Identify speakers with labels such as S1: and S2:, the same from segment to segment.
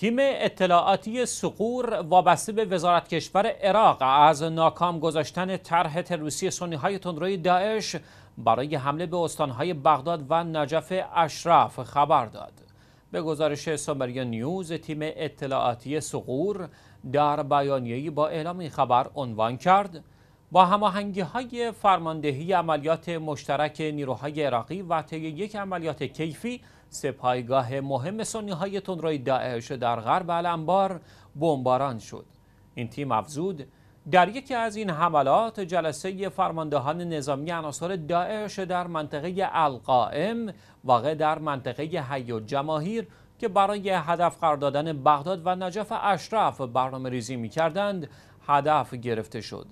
S1: تیم اطلاعاتی سقور وابسته به وزارت کشور عراق از ناکام گذاشتن طرح تروریستی سنی های تندروی داعش برای حمله به استانهای بغداد و نجف اشرف خبر داد. به گزارش سومریا نیوز تیم اطلاعاتی سقور در بیانیه‌ای با اعلام این خبر عنوان کرد با هماهنگی های فرماندهی عملیات مشترک نیروهای عراقی و طی یک عملیات کیفی سپایگاه مهم سنی های تندروی داعش در غرب الانبار بمباران شد این تیم افزود در یکی از این حملات جلسه فرماندهان نظامی عناصر داعش در منطقه القائم واقع در منطقه حی و جماهیر که برای هدف قرار دادن بغداد و نجف اشرف برنامه ریزی می کردند هدف گرفته شد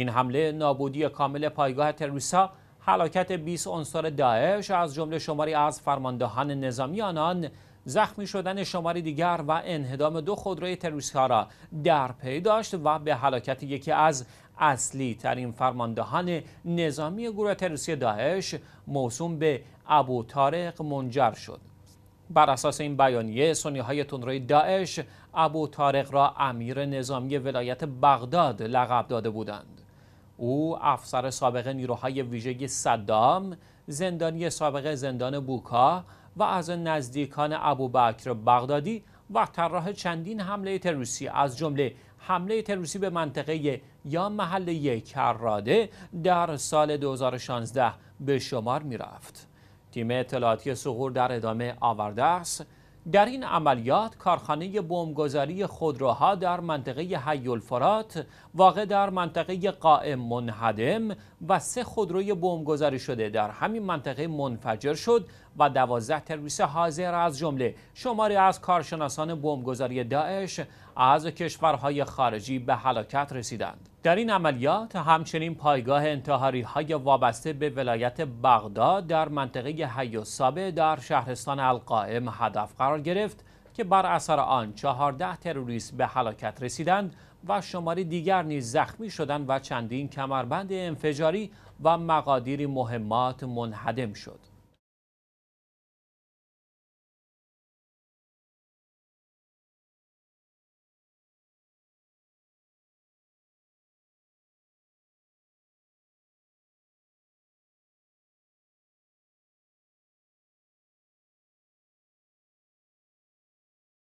S1: این حمله نابودی کامل پایگاه تروریستها حلاکت 20 انصار داعش از جمله شماری از فرماندهان نظامی آنان زخمی شدن شماری دیگر و انهدام دو خودروی تروریستها را در پی داشت و به حلاکت یکی از اصلی ترین فرماندهان نظامی گروه تروریستی داعش موسوم به ابو تارق منجر شد بر اساس این بیانیه سنی های تندروی داعش ابو تارق را امیر نظامی ولایت بغداد لقب داده بودند او افسر سابق نیروهای ویژه صدام زندانی سابق زندان بوکا و از نزدیکان ابوبکر بغدادی و طراح چندین حمله تروریستی از جمله حمله تروریستی به منطقه یا محل کراده در سال 2016 به شمار می رفت. تیم اطلاعاتی سغور در ادامه آورده است در این عملیات کارخانه بمبگذاری خودروها در منطقه الفرات واقع در منطقه قائم منهدم و سه خودروی بمبگذاری شده در همین منطقه منفجر شد و دوازده تروریست حاضر از جمله شماری از کارشناسان بمبگذاری داعش از کشورهای خارجی به هلاکت رسیدند در این عملیات همچنین پایگاه انتحاری های وابسته به ولایت بغداد در منطقه حی سابه در شهرستان القائم هدف قرار گرفت که بر اثر آن چهارده تروریست به هلاکت رسیدند و شماری دیگر نیز زخمی شدند و چندین کمربند انفجاری و مقادیری مهمات منهدم شد.